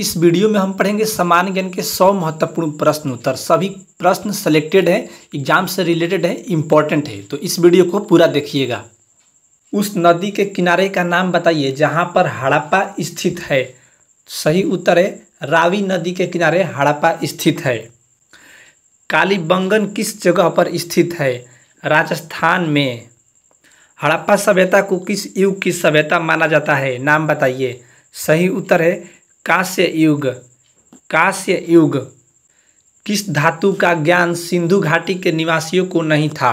इस वीडियो में हम पढ़ेंगे समान ज्ञान के सौ महत्वपूर्ण प्रश्न उत्तर सभी प्रश्न सेलेक्टेड हैं एग्जाम से रिलेटेड है इम्पॉर्टेंट है तो इस वीडियो को पूरा देखिएगा उस नदी के किनारे का नाम बताइए जहाँ पर हड़प्पा स्थित है सही उत्तर है रावी नदी के किनारे हड़प्पा स्थित है कालीबंगन किस जगह पर स्थित है राजस्थान में हड़प्पा सभ्यता को किस युग की सभ्यता माना जाता है नाम बताइए सही उत्तर है काश्य युग काश्य युग किस धातु का ज्ञान सिंधु घाटी के निवासियों को नहीं था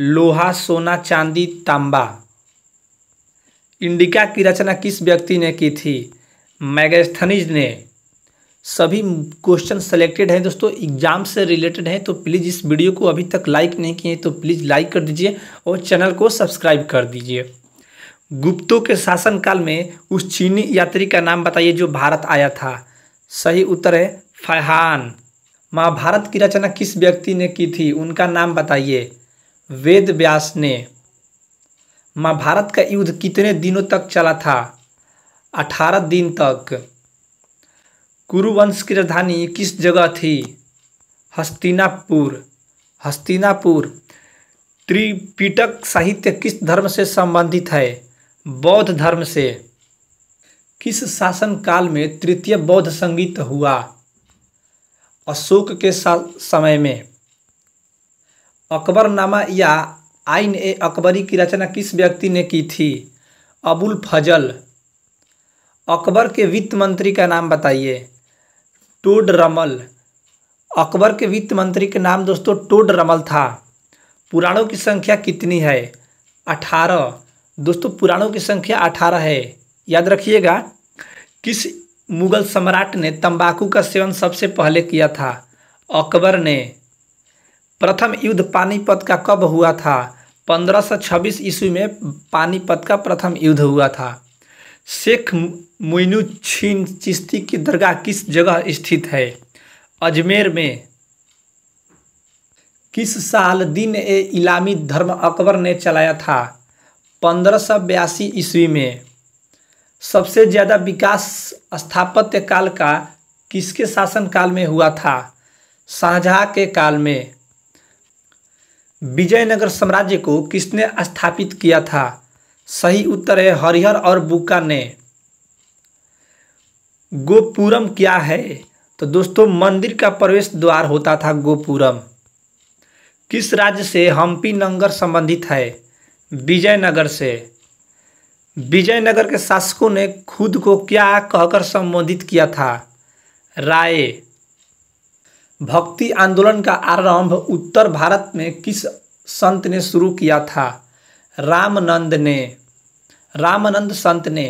लोहा सोना चांदी तांबा इंडिका की रचना किस व्यक्ति ने की थी मैगस्थनीज ने सभी क्वेश्चन सेलेक्टेड हैं दोस्तों एग्जाम से रिलेटेड हैं तो प्लीज़ इस वीडियो को अभी तक लाइक नहीं किए तो प्लीज़ लाइक कर दीजिए और चैनल को सब्सक्राइब कर दीजिए गुप्तों के शासनकाल में उस चीनी यात्री का नाम बताइए जो भारत आया था सही उत्तर है फहान महाभारत की रचना किस व्यक्ति ने की थी उनका नाम बताइए वेद व्यास ने महाभारत का युद्ध कितने दिनों तक चला था अठारह दिन तक कुरुवंश की राजधानी किस जगह थी हस्तिनापुर हस्तिनापुर त्रिपिटक साहित्य किस धर्म से संबंधित है बौद्ध धर्म से किस शासन काल में तृतीय बौद्ध संगीत हुआ अशोक के समय में अकबरनामा या आइन ए अकबरी की रचना किस व्यक्ति ने की थी अबुल फजल अकबर के वित्त मंत्री का नाम बताइए टोड रमल अकबर के वित्त मंत्री का नाम दोस्तों टोड रमल था पुराणों की संख्या कितनी है अठारह दोस्तों पुराणों की संख्या अठारह है याद रखिएगा किस मुगल सम्राट ने तंबाकू का सेवन सबसे पहले किया था अकबर ने प्रथम युद्ध पानीपत का कब हुआ था 1526 ईस्वी में पानीपत का प्रथम युद्ध हुआ था शेख मोइनुद्दीन चिश्ती की दरगाह किस जगह स्थित है अजमेर में किस साल दिन ए इलामी धर्म अकबर ने चलाया था पंद्रह सौ बयासी ईस्वी में सबसे ज़्यादा विकास स्थापत्य काल का किसके शासन काल में हुआ था शाहजहाँ के काल में विजयनगर साम्राज्य को किसने स्थापित किया था सही उत्तर है हरिहर और बुका ने गोपुरम क्या है तो दोस्तों मंदिर का प्रवेश द्वार होता था गोपुरम किस राज्य से हम्पी नंगर संबंधित है विजयनगर से विजयनगर के शासकों ने खुद को क्या कहकर संबोधित किया था राय भक्ति आंदोलन का आरंभ उत्तर भारत में किस संत ने शुरू किया था रामनंद ने रामानंद संत ने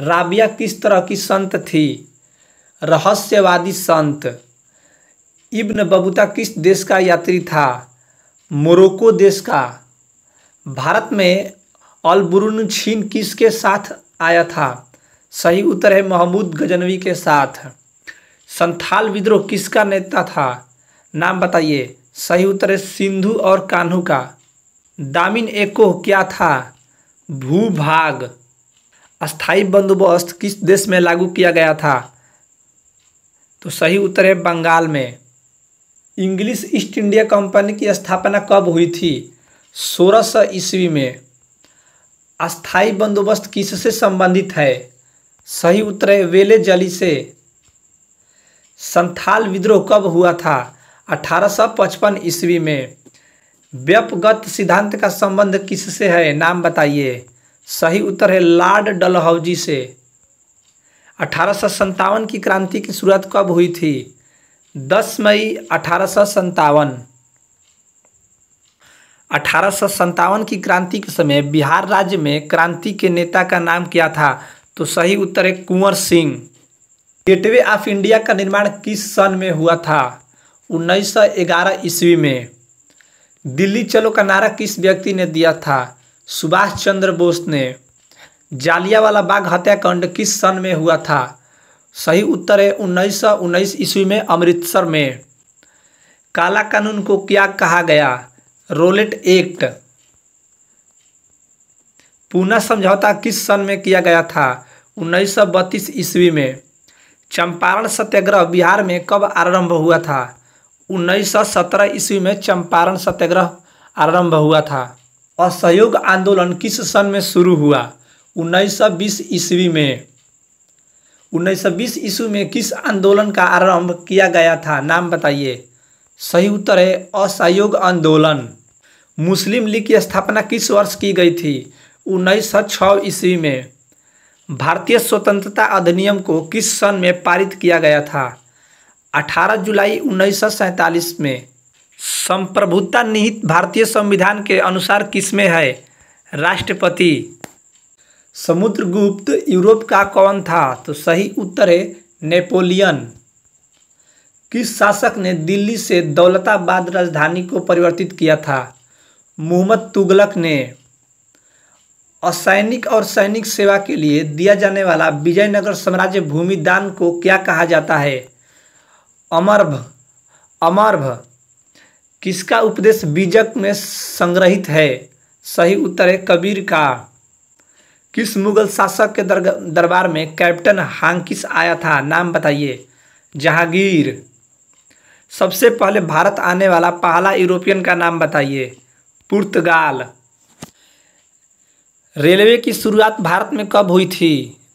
राबिया किस तरह की संत थी रहस्यवादी संत इब्न बबूता किस देश का यात्री था मोरक्को देश का भारत में अलबुरुन छीन किसके साथ आया था सही उत्तर है महमूद गजनवी के साथ संथाल विद्रोह किसका नेता था नाम बताइए सही उत्तर है सिंधु और कान्हू का दामिन एको क्या था भूभाग अस्थाई बंदोबस्त किस देश में लागू किया गया था तो सही उत्तर है बंगाल में इंग्लिश ईस्ट इंडिया कंपनी की स्थापना कब हुई थी सोलह सौ ईस्वी में अस्थाई बंदोबस्त किससे संबंधित है सही उत्तर है वेले जली से संथाल विद्रोह कब हुआ था 1855 ईस्वी में व्यपगत सिद्धांत का संबंध किससे है नाम बताइए सही उत्तर है लॉर्ड डलहौजी से अठारह की क्रांति की शुरुआत कब हुई थी 10 मई अठारह अठारह की क्रांति के समय बिहार राज्य में क्रांति के नेता का नाम क्या था तो सही उत्तर है Kunwar Singh Gateway of India का निर्माण किस सन में हुआ था 1911 ईस्वी में दिल्ली चलो का नारा किस व्यक्ति ने दिया था सुभाष चंद्र बोस ने जालियावाला बाग हत्याकांड किस सन में हुआ था सही उत्तर है उन्नीस सौ उन्नीस ईस्वी में अमृतसर में काला कानून को क्या कहा गया रोलेट एक्ट पूना समझौता किस सन में किया गया था बत्तीस ईस्वी में चंपारण सत्याग्रह बिहार में कब आरंभ हुआ था 1917 ईस्वी में चंपारण सत्याग्रह आरंभ हुआ था असहयोग आंदोलन किस सन में शुरू हुआ 1920 ईस्वी में 1920 ईस्वी में किस आंदोलन का आरंभ किया गया था नाम बताइए सही उत्तर है असहयोग आंदोलन मुस्लिम लीग की स्थापना किस वर्ष की गई थी उन्नीस सौ छः ईस्वी में भारतीय स्वतंत्रता अधिनियम को किस सन में पारित किया गया था 18 जुलाई उन्नीस में संप्रभुता निहित भारतीय संविधान के अनुसार किसमें है राष्ट्रपति समुद्रगुप्त यूरोप का कौन था तो सही उत्तर है नेपोलियन किस शासक ने दिल्ली से दौलताबाद राजधानी को परिवर्तित किया था मोहम्मद तुगलक ने असैनिक और सैनिक सेवा के लिए दिया जाने वाला विजयनगर साम्राज्य भूमि दान को क्या कहा जाता है अमरभ अमरभ किसका उपदेश बीजक में संग्रहित है सही उत्तर है कबीर का किस मुगल शासक के दरबार में कैप्टन हांकिस आया था नाम बताइए जहांगीर सबसे पहले भारत आने वाला पहला यूरोपियन का नाम बताइए पुर्तगाल रेलवे की शुरुआत भारत में कब हुई थी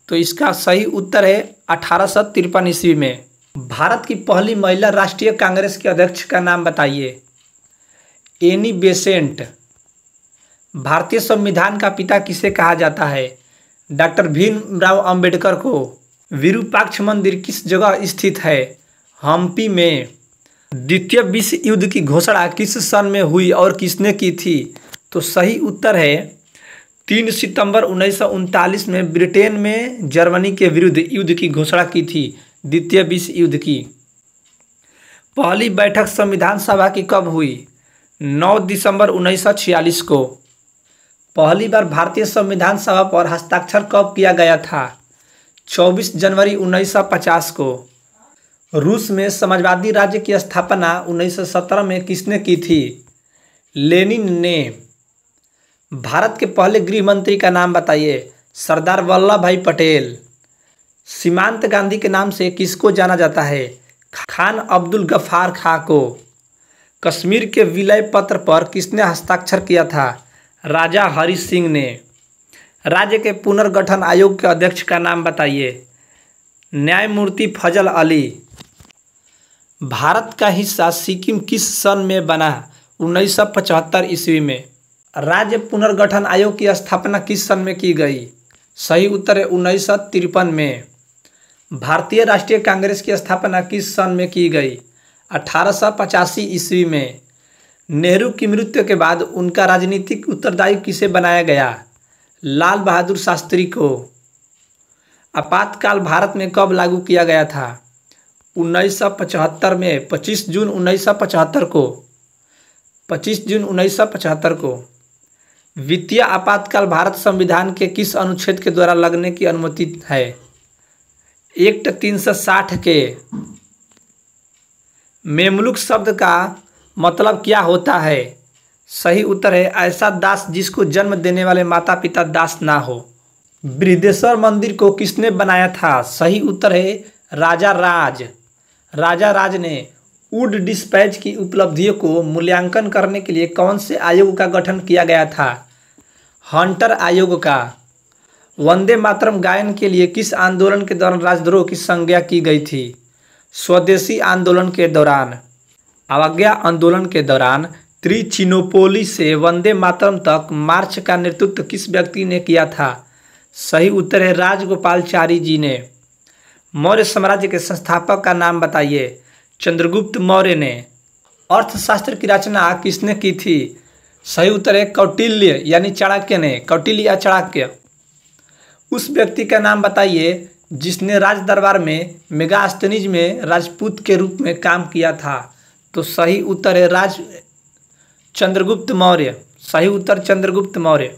तो इसका सही उत्तर है अठारह सौ तिरपन ईस्वी में भारत की पहली महिला राष्ट्रीय कांग्रेस के अध्यक्ष का नाम बताइए एनी बेसेंट भारतीय संविधान का पिता किसे कहा जाता है डॉक्टर भीमराव अंबेडकर को विरूपाक्ष मंदिर किस जगह स्थित है हम्पी में द्वितीय विश्व युद्ध की घोषणा किस सन में हुई और किसने की थी तो सही उत्तर है तीन सितंबर उन्नीस में ब्रिटेन में जर्मनी के विरुद्ध युद्ध की घोषणा की थी द्वितीय विश्व युद्ध की पहली बैठक संविधान सभा की कब हुई 9 दिसंबर 1946 को पहली बार भारतीय संविधान सभा पर हस्ताक्षर कब किया गया था 24 जनवरी 1950 को रूस में समाजवादी राज्य की स्थापना 1917 में किसने की थी लेनिन ने भारत के पहले गृह मंत्री का नाम बताइए सरदार वल्लभ भाई पटेल सीमांत गांधी के नाम से किसको जाना जाता है खान अब्दुल गफार खां को कश्मीर के विलय पत्र पर किसने हस्ताक्षर किया था राजा हरि सिंह ने राज्य के पुनर्गठन आयोग के अध्यक्ष का नाम बताइए न्यायमूर्ति फजल अली भारत का हिस्सा सिक्किम किस सन में बना उन्नीस सौ पचहत्तर ईस्वी में राज्य पुनर्गठन आयोग की स्थापना किस सन में की गई सही उत्तर है उन्नीस सौ तिरपन में भारतीय राष्ट्रीय कांग्रेस की स्थापना किस सन में की गई अठारह सौ पचासी ईस्वी में नेहरू की मृत्यु के बाद उनका राजनीतिक उत्तरदायी किसे बनाया गया लाल बहादुर शास्त्री को आपातकाल भारत में कब लागू किया गया था उन्नीस में 25 जून उन्नीस को 25 जून उन्नीस को वित्तीय आपातकाल भारत संविधान के किस अनुच्छेद के द्वारा लगने की अनुमति है एक्ट तीन सौ साठ के मेमलुक शब्द का मतलब क्या होता है सही उत्तर है ऐसा दास जिसको जन्म देने वाले माता पिता दास ना हो वृद्धेश्वर मंदिर को किसने बनाया था सही उत्तर है राजा राज राजा राज ने वुड डिस्पैच की उपलब्धियों को मूल्यांकन करने के लिए कौन से आयोग का गठन किया गया था हंटर आयोग का वंदे मातरम गायन के लिए किस आंदोलन के दौरान राजद्रोह की संज्ञा की गई थी स्वदेशी आंदोलन के दौरान अवज्ञा आंदोलन के दौरान त्रिचिनोपोली से वंदे मातरम तक मार्च का नेतृत्व किस व्यक्ति ने किया था सही उत्तर है राजगोपालचारी जी ने मौर्य साम्राज्य के संस्थापक का नाम बताइए चंद्रगुप्त मौर्य ने अर्थशास्त्र की रचना किसने की थी सही उत्तर है कौटिल्य यानी चाणक्य ने कौटिल्य या चाणक्य उस व्यक्ति का नाम बताइए जिसने राज दरबार में मेगास्तनिज में राजपूत के रूप में काम किया था तो सही उत्तर है राज चंद्रगुप्त मौर्य सही उत्तर चंद्रगुप्त मौर्य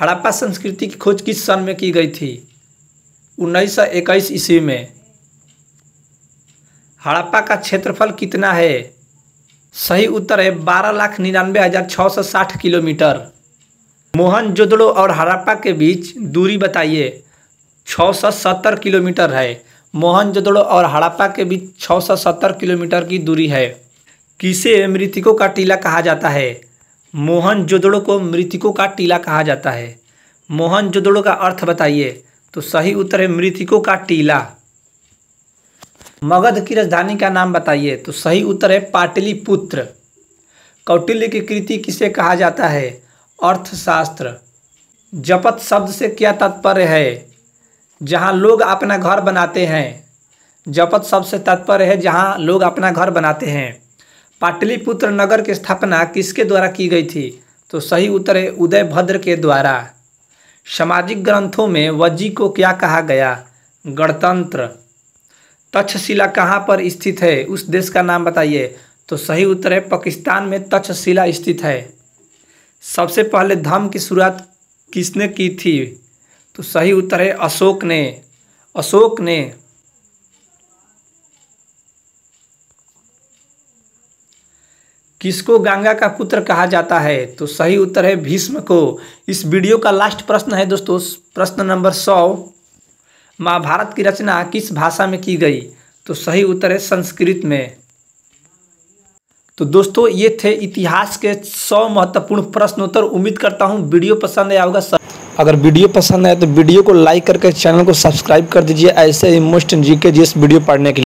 हड़प्पा संस्कृति की खोज किस सन में की गई थी उन्नीस ईस्वी में हड़प्पा का क्षेत्रफल कितना है सही उत्तर है बारह लाख निन्यानवे हज़ार छः सौ साठ किलोमीटर मोहन जोदड़ो और हड़प्पा के बीच दूरी बताइए छः सौ सत्तर किलोमीटर है मोहन जोदड़ो और हड़प्पा के बीच छः सौ सत्तर किलोमीटर की दूरी है किसे मृतिकों का टीला कहा जाता है मोहन जोदड़ो को मृतिकों का टीला कहा जाता है मोहन जोदड़ो का अर्थ बताइए तो सही उत्तर है मृतिकों का टीला मगध की राजधानी का नाम बताइए तो सही उत्तर है पाटलिपुत्र कौटिल्य की कृति किसे कहा जाता है अर्थशास्त्र जपत शब्द से क्या तात्पर्य है जहाँ लोग अपना घर बनाते हैं जपत शब्द से तात्पर्य है जहाँ लोग अपना घर बनाते हैं पाटलिपुत्र नगर की स्थापना किसके द्वारा की गई थी तो सही उत्तर है उदयभद्र के द्वारा सामाजिक ग्रंथों में वज्जी को क्या कहा गया गणतंत्र तक्षशिला कहाँ पर स्थित है उस देश का नाम बताइए तो सही उत्तर है पाकिस्तान में तक्षशिला स्थित है सबसे पहले धम्म की शुरुआत किसने की थी तो सही उत्तर है अशोक ने अशोक ने किसको गंगा का पुत्र कहा जाता है तो सही उत्तर है भीष्म को इस वीडियो का लास्ट प्रश्न है दोस्तों प्रश्न नंबर सौ महाभारत की रचना किस भाषा में की गई तो सही उत्तर है संस्कृत में तो दोस्तों ये थे इतिहास के सौ महत्वपूर्ण प्रश्नोत्तर उम्मीद करता हूँ वीडियो पसंद आया होगा सब अगर वीडियो पसंद आए तो वीडियो को लाइक करके चैनल को सब्सक्राइब कर दीजिए ऐसे ही मोस्ट जी के जिस वीडियो पढ़ने के लिए